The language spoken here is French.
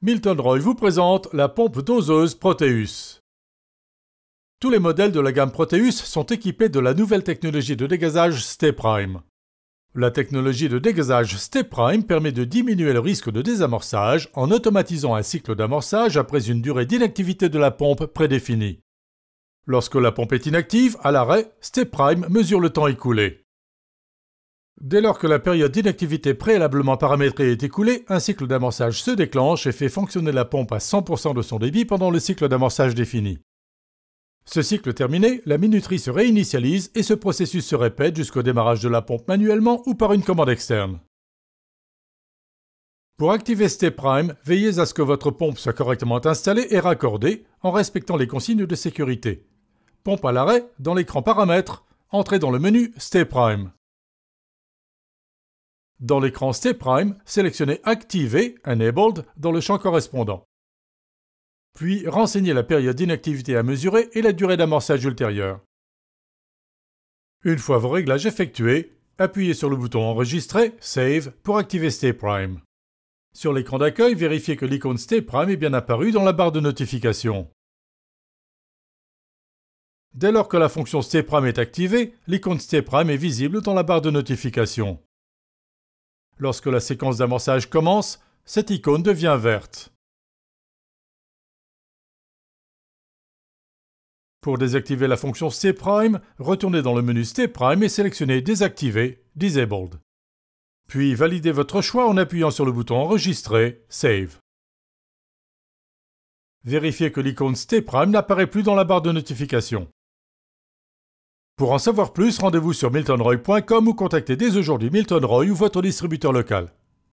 Milton Roy vous présente la pompe doseuse Proteus. Tous les modèles de la gamme Proteus sont équipés de la nouvelle technologie de dégazage Step-Prime. La technologie de dégazage Step-Prime permet de diminuer le risque de désamorçage en automatisant un cycle d'amorçage après une durée d'inactivité de la pompe prédéfinie. Lorsque la pompe est inactive, à l'arrêt, Step-Prime mesure le temps écoulé. Dès lors que la période d'inactivité préalablement paramétrée est écoulée, un cycle d'amorçage se déclenche et fait fonctionner la pompe à 100% de son débit pendant le cycle d'amorçage défini. Ce cycle terminé, la minuterie se réinitialise et ce processus se répète jusqu'au démarrage de la pompe manuellement ou par une commande externe. Pour activer Step Prime, veillez à ce que votre pompe soit correctement installée et raccordée en respectant les consignes de sécurité. Pompe à l'arrêt dans l'écran Paramètres, entrez dans le menu Step Prime. Dans l'écran Prime, sélectionnez Activer Enabled dans le champ correspondant. Puis renseignez la période d'inactivité à mesurer et la durée d'amorçage ultérieure. Une fois vos réglages effectués, appuyez sur le bouton Enregistrer, Save pour activer Stay Prime. Sur l'écran d'accueil, vérifiez que l'icône Stay Prime est bien apparue dans la barre de notification. Dès lors que la fonction Stay Prime est activée, l'icône Stay Prime est visible dans la barre de notification. Lorsque la séquence d'amorçage commence, cette icône devient verte. Pour désactiver la fonction C', retournez dans le menu Prime et sélectionnez Désactiver, Disabled. Puis validez votre choix en appuyant sur le bouton Enregistrer, Save. Vérifiez que l'icône Prime n'apparaît plus dans la barre de notification. Pour en savoir plus, rendez-vous sur miltonroy.com ou contactez dès aujourd'hui Milton Roy ou votre distributeur local.